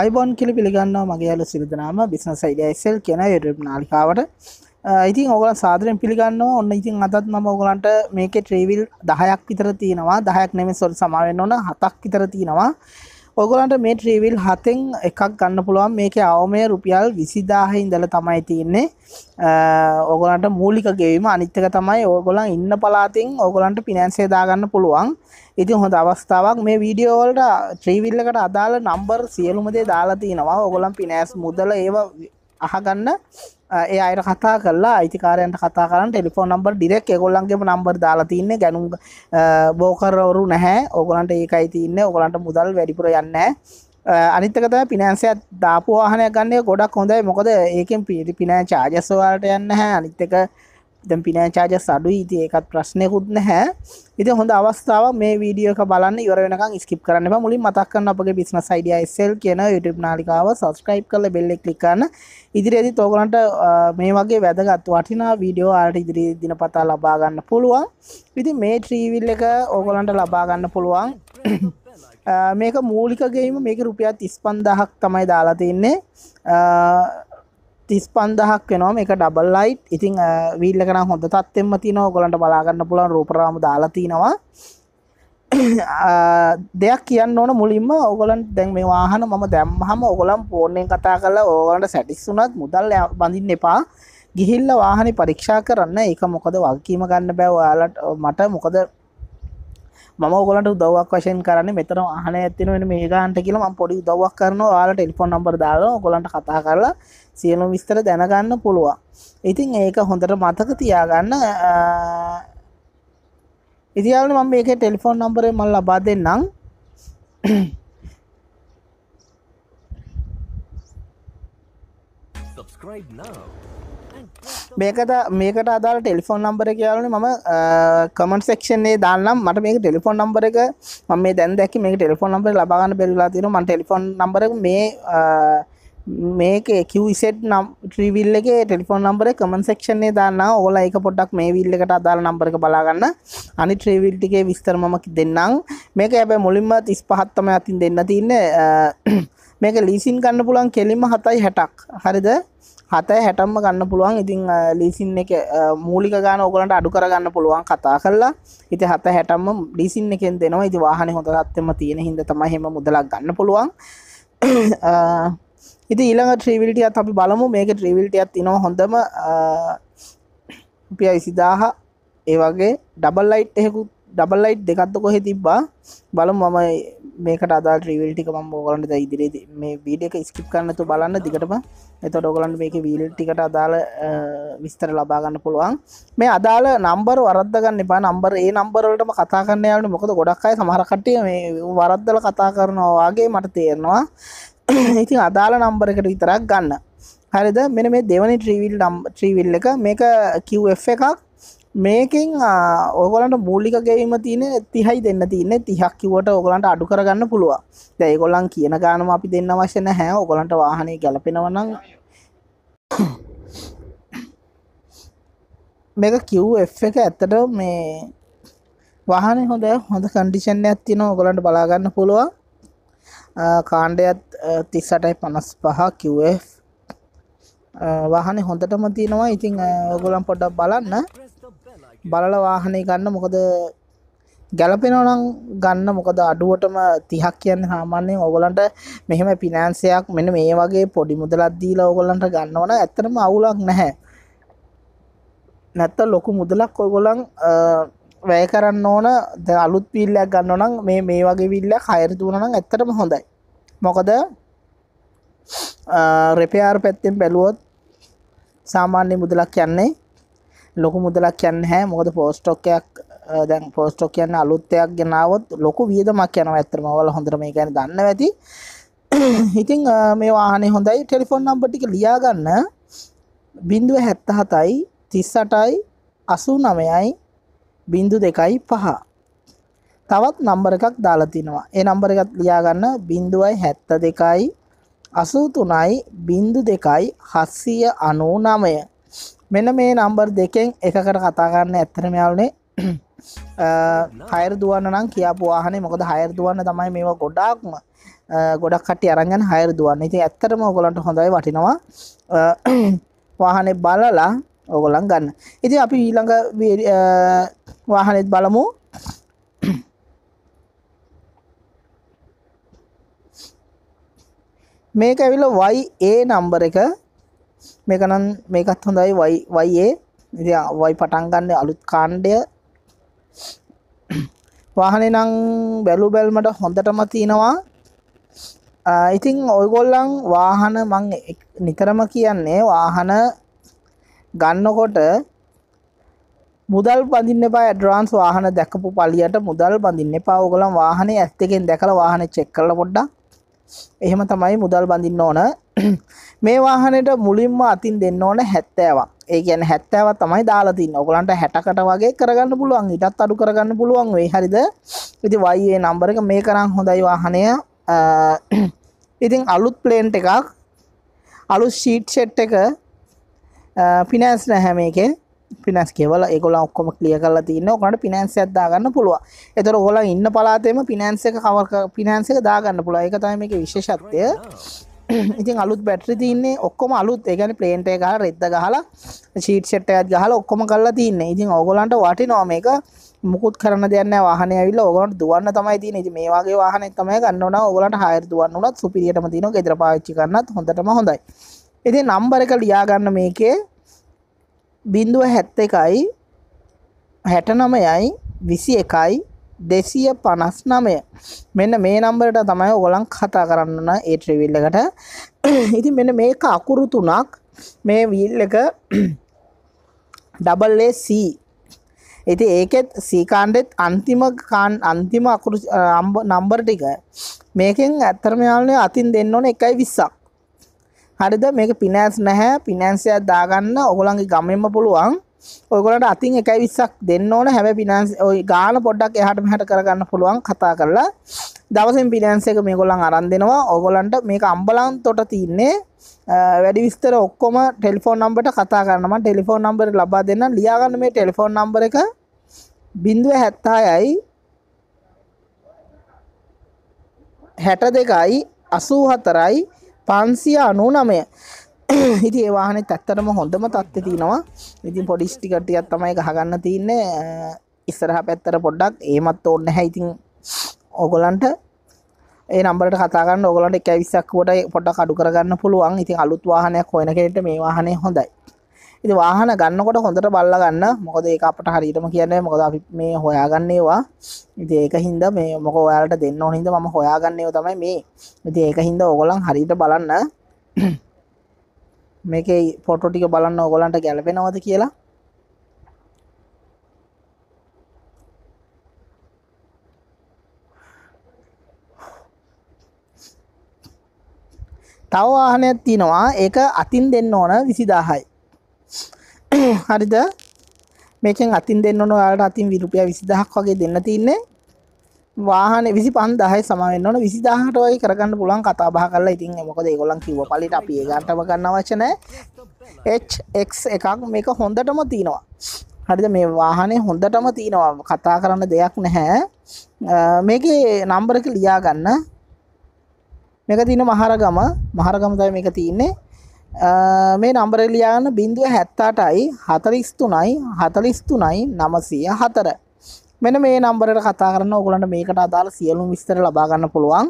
අයිබොන් කියල පිළිගන්නවා මගේ අලු සිරිදනාම බිස්නස යිඩයිසල් කියන යුරප නාලිකාවට ඉතින් ඔගල සාදරෙන් පිළිගන්නවා ඔන්න ඉතින් අතත් මම ඔගලන්ට මේක ට්‍රීවිල් දහයක් විතර තියෙනවා දහයක් නෙමෙ සොල් සමාවෙන්න ඕන හතක් විතර තියෙනවා ඔගොලන්ට මේ ට්‍රීවිල් හතෙන් එකක් ගන්න පුළුවන් මේක අවමය රුපියල් විසිදාහ ඉඳල තමයි තියන්නේ ඔගොලන්ට මූලික ගෙවීම අනිත්තක තමයි ඕගොලන් ඉන්න පලාතින් ඔගොලන්ට පිනැන්සේ දාගන්න පුළුවන් ඉති හොඳ අවස්ථාවක් මේ වීඩියෝවල්ට ත්‍රීවිල්ලකට අදාළ නම්බර් සියලුමදේ දාලා තියෙනවා ඔගොලන් පිනෑස් මුදල ඒවා අහගන්න ඒ අයට කතා කරලා අයිතිකාරයන්ට කතා කරන්න ටෙලිෆෝන් නම්බර් ඩිරෙක් ඒගොල්ලන්ගේම නම්බර් දාලා තින්නේ ගැනුම් බෝකරවරු නැහැ ඕගොල්ලන්ට ඒකයි තින්නේ ඕගොල්ලන්ට මුදල් වැඩිපුර යන්නේ අනිත් එක තමයි ෆිනෑන්සයක් දාපු වාහනයක් ගන්න එක ගොඩක් හොඳයි මොකද ඒකෙන් පිනෑ චාර්ජස් වලට යන්නේ නැහැ අනිත් එක දැන් පිනෑ චාර්ජස් අඩුයි ඉතින් ඒකත් ප්‍රශ්නයකුත් නැහැ. ඉතින් හොඳ අවස්ථාවක් මේ වීඩියෝ එක බලන්න ඉවර වෙනකන් ස්කිප් කරන්න එපා. මුලින් මතක් කරන්න අපගේ business idea SL කියන YouTube නාලිකාව subscribe කරලා bell එක click කරන්න. ඉදිරියේදීත් ඕගලන්ට මේ වගේ වැදගත් වටිනා වීඩියෝ ආරට ඉදිරි දිනපතා ලබා ගන්න පුළුවන්. ඉතින් මේ ට්‍රීවිල් එක ඕගලන්ට ලබා ගන්න පුළුවන්. මේක මූලික ගේම මේක රුපියත් 35000ක් තමයි දාලා තින්නේ. තිස් පන්දහක් වෙනවා එක ඩබල් ලයිට් ඉතිං වීල්ලකන හොඳ තත්වෙම තින ගොලන්ට බලාගන්න පුලන් රූපරාම දාලතිනවා දෙයක් කියන්න ඕන මුලින්ම ඔගලන් දැන් මේ වාහන මම දැම්හම ඔගලම් පෝර්ණයෙන් කතා කල ඕගලන්ට සැටික්සුනත් මුදල් බඳින්න එපා ගිහිල්ල වාහනි පරීක්ෂා කරන්න එක මොකද වගකීම ගන්න බැවයාලට මට මොකද ම ගොලට දවක් වශයෙන් කරන්න මෙතන අහන ඇතින මේ ගන්ට කියලම පොඩි දවක් කරන යාලට ටෙල්ෆොන් නම්බර් දාලා ගොලන්ට කතා කරලා සියලු විස්තර දැනගන්න පුළුවන් ඉතින් ඒක හොඳට මතක තියාගන්න ඉතියාල ම මේක ටෙලිෆෝන් නම්බරේ මල් ලබා දෙන්නම් subscribe now මේකට මේකට අදාල් ටෙලිෆෝන් නම්බර කියලන මම කමට සෙක්ෂන්නේ දාන්නම් මට මේක ටෙලිෆෝන් නම්බර එක ම මේ දැන් දැක් මේ ටෙලිෆෝන් නම්බර ලබාගන්න බෙල්ලා තින ම ටෙලිෆෝන් නම්බර මේ මේක කිවසෙට් නම් ත්‍රීවිල්ල එක ටෙලිෆෝන් නම්බර කමන් සක්ෂණය දාන්න ඕල එක පොඩක් මේ විල්ලකට අදාළ නම්බරක බලාගන්න අනි ත්‍රීවිල්ටිගේ විස්තරමකි දෙන්නම් මේක ඇබැ මුලින්ම තිස් පහත්තම අතින් දෙන්න තින්න මේක ලීසින් ගන්න පුලන් කෙලිම හතයි හැටක් හරිද හත හැටම්ම ගන්න පුළුවන් ඉතිං ලිසින් එක මූලික ගාන ඕගලන්ට අඩු කරගන්න පුළුවන් කතා කරලා ඉති හත හැටම්ම ලිසින් එකෙන් දෙනවා ඉති වාහන හොඳ අත්තම තියෙන හිද තම හෙම මුදලක් ගන්න පුළුවන් ඉති ඊළඟ ට්‍රීවිල්ටියත් අපි බලමු මේක ට්‍රීවිල්ටියත් තිනවා හොඳම රුපිය විසිදාහ ඒ වගේ ඩබල් ලයිට් එහෙකුත් ඩබල් ලයිට් දෙකත්ත කොහෙ තිබ්බා බල මම මේකට අදා ්‍රීවල්ටික ම ෝගලන්ට ඉදිරි මේ වීඩියක ස්කිප් කරන්නතු බලන්න දිකටම එත ඩොගලන්ට මේක වීල්ටිකට අදාළ විස්තර ලබාගන්න පුළුවන් මේ අදාළ නම්බර් වරදගන්න එපා නම්බර් ඒ නම්බරලටම කතා කරන්න යාලට මොකද ගොඩක් අයි සමහරකට්ටිය මේ වරද්දල කතා කරනවාගේ මට තේරෙනවා ඉතින් අදාළ නම්බර එකට විතරක් ගන්න හරිද මෙන මේ දෙවනි ට්‍රීවිල් ්‍රීවිල් එක මේක කිව් එකක් මේකෙන් ඕගලන්ට මූලික ගේම තියන තිහයි දෙන්න තියන තිහක් කිවට ඕගලන්ට අඩු කරගන්න පුළුවන් දැයිගොල්ලන් කියන ගානම අපි දෙන්න වශන හැ ඕගලන්ට වාහනය ගැලපෙනවනම් මේක කිව් එක ඇත්තට මේ වාහන හොඳ හොඳ කන්ඩිෂන් ඇත්තින ඕගලන්ට බලාගන්න පුළුවන් කාණ්ඩයත් තිස්සටයි පනස් පහ කිව් වාහන හොඳටම තියෙනවා ඉතිං ඔගොලන් පොඩක් බලන්න බලල වාහනය ගන්න මොකද ගැලපෙනවනම් ගන්න මොකද අඩුවටම තිහක් කියන්න හාමන්නෙන් ඔගලන්ට මෙහෙම පිනෑන්සයක් මෙන මේ වගේ පොඩි මුදලද්දීලා ඔගොලන්ට ගන්නවන ඇතරම අවුලක් නැහැ නැත්ත ලොකු මුදලක් ඔයගොලන් වැය කරන්න ඕන ද අලුත් පිල්ලයක් ගන්නනම් මේ මේ වගේ විල්ල හයරතුනනම් ඇත්තටම හොඳයි මොකද රෙපයාර් පැත්තෙන් බැලුවොත් සාමාන්‍ය මුදලක් යන්නේ ලොකු මුදලක් යන්න හැ මොකද පෝස්ටෝකයක් දැන් පෝස්ටෝ කියන්න අලුත්තයක් ගෙනාවත් ලොකු වියදමක් යන ඇතරම වල හොඳරම ගැන දන්න ඇති ඉතිං මේ වාහනේ හොඳයි ටෙලිෆොන් නම්බටික ලියාගන්න බිින්දුව හැත්ත හතයි තිස්සටයි අසු නමයයි බිින්දු දෙකයි පහ තවත් නම්බර එකක් දාලතිනවා ඒ නම්බර එකත් ලියාගන්න බිින්දුවයි හැත්ත දෙකයි අසූ තුනයි බිින්දු දෙකයි හස්සිය අනූ නමය මෙන්න මේ නම්බර් දෙකෙන් එකකට කතා කරන්න ඇත්තරම යාලුනේ හයර දුවන්න නම් කියපුවාහනේ මොකද හයර දුවන්න තමයි මේවා ගොඩාක්ම ගොඩක් කට අරගන් හයර දුවන්න ඉති ඇත්තරම ඔගොලන්ට හොඳයි වටිනවා වාහනෙ බලලා ඔගොලන් ගන්න ඉති අපි ඊළඟ වාහනෙත් බලමු මේක ඇවිල වයි ඒ නම්බර එක මේකනම් මේකත් හොඳයි වයි වයියේ වයි පටන් ගන්න අලුත් කාණ්ඩය වාහනේ නම් බැලු බැල්මට හොඳටම තියෙනවා ඉතින් ඔයගොල්ලන් වාහන මං නිතරම කියන්නේ වාහන ගන්නකොට මුදල් බඳින්න එපා ඇඩ්වාන්ස් වාහන දැකපු පලියට මුදල් බඳින්න එපා ඕගොල්ලන් වාහනේ ඇස් දෙකෙන් දැකලා වාහනේ චෙක් කරලා පොඩ්ඩක් එහෙම තමයි මුදල් බඳින්න ඕන මේ වාහනයට මුලින්ම අතින් දෙන්න ඕන හැත්තෑවක් ඒ ගැන හැත්තෑව තමයි දාලාතින්න ඔගලන්ට හැටකට වගේ කරගන්න පුළුවන් ඉටත් අඩු කරගන්න පුළුවන් වේ හරිද ඉති වයේ නම්බර එක මේ කරම් හොඳයි වාහනය ඉතින් අලුත් ප්ලේන්ට් එකක් අලුත් ශීට් සෙට් එක පිනෑස් නැහැ මේකේ පිනස් කෙවල එකගොල ඔක්කොම කලිය කල තින්න ඔකට පිනන්ස ඇදාගන්න පුළුව එතර හොල ඉන්න පලාතේම පිනන්සක කවර පිනන්සක දාගන්න පුළ එක තම එක විශේෂත්වය ඉතින් අලුත් බැට්‍රි තින්නේ ඔක්කොම අලුත් ඒගැන ප්ලේන්ට එක රෙද්ද ගහලා චීට්ෂට් ඇත් ගහල ඔක්කොම කල්ලා තින්න ඉතින් ඔගොලන්ට වටි නෝම එක මුකුත් කරන දෙන්න වාහන ඇවිල්ල ඔගොලට දුවන්න තමයි තින ඉති මේ වගේ වාහන තමයි ගන්නවන ඔගලට හයර දුවන්න වනත් සුපිරියටම තින ගෙදර පාච්චි කරන්නත් හොඳටම හොඳයි ඉතින් නම්බර එක ලියාගන්න මේකේ බිඳුව හැත්ත එකයි හැටනමයයි විසි එකයි දෙසිය පනස් නමය මෙන්න මේ නම්බරට තමයි ඔගොලන් කතා කරන්නන ඒ ට්‍රවිල්ලකට ඉති මෙන මේක අකුරු තුනක් මේ වීල් එක ඩබල්ලේC ඉති ඒකෙත් සීකාණ්ඩෙත් අන්තිම කාන් අන්තිම අකුරු නම්බර ටික මේකෙන් ඇත්තරමයාලනය අතින් දෙන්න ඕන එකයි විස්සක් හරිද මේක පිනෑන්ස් නැහැ පිනෑන්සයක් දාගන්න ඔගොලන්ගේ ගමෙන්ම පුළුවන් ඔයගොලන්ට අතින් එකයි විස්සක් දෙන්න ඕන හැබැ පිනන්ස් ඔයි ගාන පොඩ්ඩක් එහට මෙහට කරගන්න පුළුවන් කතා කරලා දවසෙන් පිනන්ස එක මේ ගොලන් අරන් දෙනවා ඔගොලන්ට මේක අම්බලන් තොට තින්නේ වැඩි විස්තර ඔක්කොම ටෙලිෆෝන් නම්බට කතා කරන්නම ටෙලිෆෝන් නම්බර ලබා දෙන්න ලියාගන්න මේ ටෙලිෆෝන් නම්බර එක බිින්දුව හැත්තායයි හැට දෙකයි අසූ හතරයි පන්සියා අනු නමය ඉති ඒවාහනෙ ඇත්තරම හොඳම තත්ති තියෙනවා ඉතින් පොඩිස්්ටිකටියත් තමයි ගහගන්න තියන්නේ ඉස්සරහ පැත්තර පොඩ්ඩක් ඒමත් ඔන්න හැයිතින් ඔගොලන්ට ඒ නම්බට කතාගන්න ඔගලට එක විසක්කුවට පොඩ කඩු කරගන්න පුළුවන් ඉතින් අලුත්වාහනයක් හොයන කෙට මේ වාහනය හොඳයි ඉති වාහන ගන්නකොට හොඳට බල්ල ගන්න මොකද ඒ අපට හරිටම කියන්නේ මොකද අපි මේ හොයාගන්නේවා ඒක හින්ද මේ මොක ඔයාලට දෙන්න හිද ම හොයාගන්නයෝ තමයි මේ ඉති ඒක හින්ද ඕගොලන් හරිට බලන්න මේක පොටෝ ටික බලන්න ඕගොලන්ට ගැලපෙනවද කියලා තව වාහනයක් තියෙනවා ඒක අතින් දෙන්න ඕන විසිදාහයි හරිද මේකෙන් අතින් දෙන්න ඕන ඔයාලට අතින් විරුපිය විසිදහක් වගේ දෙන්න තින්නේ වාහන විසි පන්දාහය සමෙන් ඕන විසිදාහට වගේ කරගන්න පුළන් කතාබා කරලා ඉතින් මොකද ඒගොලන් කිව පලිට අපි ඒගන්ටම ගන්න වචනය එක් එකක් මේක හොඳටම තියෙනවා හරිද මේ වාහනේ හොඳටම තියෙනවා කතා කරන්න දෙයක් නැහැ මේක නම්බරක ලියා ගන්න මේක තියෙන මහරගම මහරගම තමයි මේක තියන්නේ මේ නම්බරලියාන බින්දුව හැත්තාටයි හතලිස්තුනයි හතලිස්තුනයි නමසය හතර මෙන මේ නම්බරට කතා කරන්න ඔගුලන්ට මේකට අදාළ සියලුම් විස්තර ලබාගන්න පුළුවන්